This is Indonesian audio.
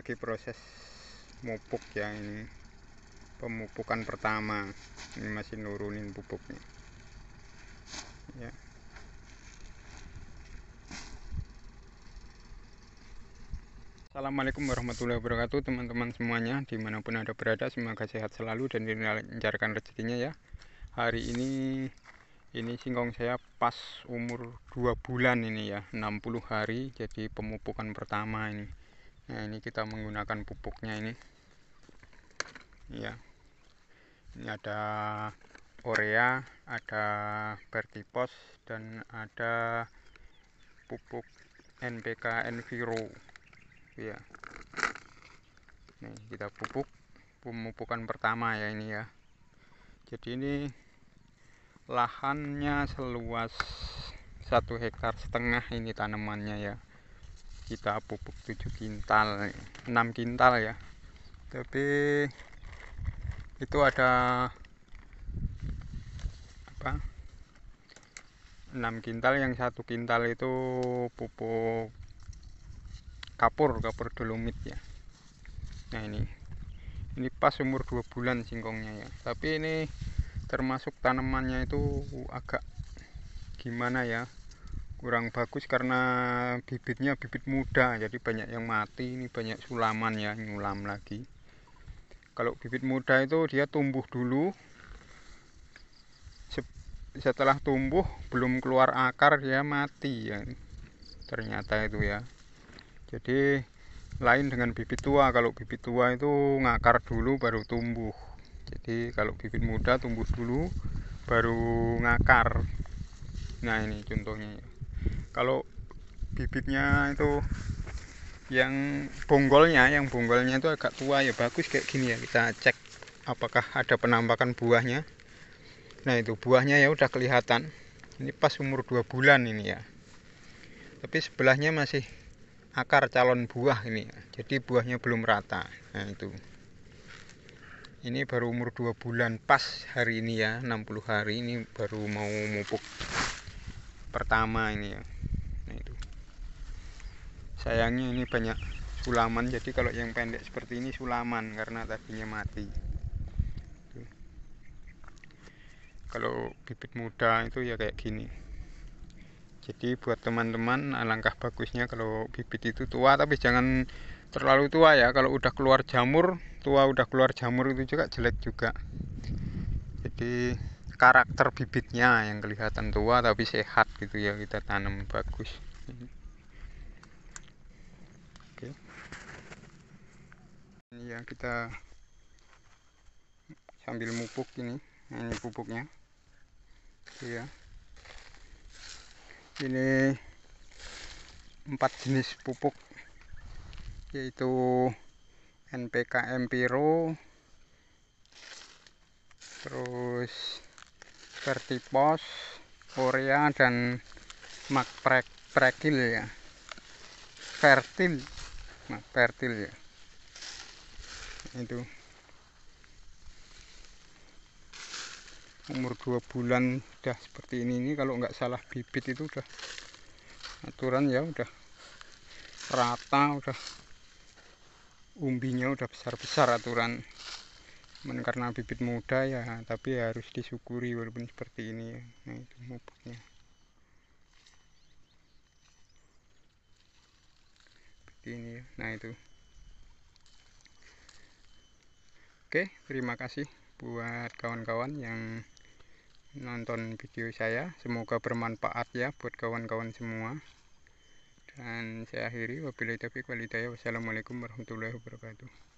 lagi proses mupuk ya ini pemupukan pertama ini masih nurunin pupuknya ya Assalamualaikum warahmatullahi wabarakatuh teman-teman semuanya dimanapun ada berada semoga sehat selalu dan dilancarkan rezekinya ya hari ini ini singkong saya pas umur 2 bulan ini ya 60 hari jadi pemupukan pertama ini ya ini kita menggunakan pupuknya ini ya ini ada urea ada Bertipos dan ada pupuk NPK Enviro ya nih kita pupuk pemupukan pertama ya ini ya jadi ini lahannya seluas satu hektar setengah ini tanamannya ya kita pupuk 7 kintal 6 kintal ya tapi itu ada apa 6 kintal yang satu kintal itu pupuk kapur kapur dolomit ya nah ini ini pas umur 2 bulan singkongnya ya tapi ini termasuk tanamannya itu agak gimana ya kurang bagus karena bibitnya bibit muda jadi banyak yang mati ini banyak sulaman ya nyulam lagi kalau bibit muda itu dia tumbuh dulu setelah tumbuh belum keluar akar dia mati ya ternyata itu ya jadi lain dengan bibit tua kalau bibit tua itu ngakar dulu baru tumbuh jadi kalau bibit muda tumbuh dulu baru ngakar nah ini contohnya ya kalau bibitnya itu yang bonggolnya yang bonggolnya itu agak tua ya bagus kayak gini ya kita cek apakah ada penampakan buahnya nah itu buahnya ya udah kelihatan ini pas umur dua bulan ini ya tapi sebelahnya masih akar calon buah ini jadi buahnya belum rata nah itu ini baru umur dua bulan pas hari ini ya 60 hari ini baru mau mupuk pertama ini ya sayangnya ini banyak sulaman jadi kalau yang pendek seperti ini sulaman karena tadinya mati kalau bibit muda itu ya kayak gini jadi buat teman-teman alangkah nah, bagusnya kalau bibit itu tua tapi jangan terlalu tua ya kalau udah keluar jamur tua udah keluar jamur itu juga jelek juga jadi karakter bibitnya yang kelihatan tua tapi sehat gitu ya kita tanam bagus ya kita sambil mupuk ini ini pupuknya iya ini empat jenis pupuk yaitu NPK Empiro terus Vertipos Korea dan Magprek Prekil ya Vertil Magpertil ya itu umur dua bulan udah seperti ini ini kalau nggak salah bibit itu udah aturan ya udah rata udah umbinya udah besar-besar aturan Men, karena bibit muda ya tapi ya harus disyukuri walaupun seperti ini ya. nah itu mupuknya seperti ini ya. nah itu Oke, terima kasih buat kawan-kawan yang nonton video saya. Semoga bermanfaat ya buat kawan-kawan semua. Dan saya akhiri, wabillahi taufiq walhidayah. Wassalamualaikum warahmatullahi wabarakatuh.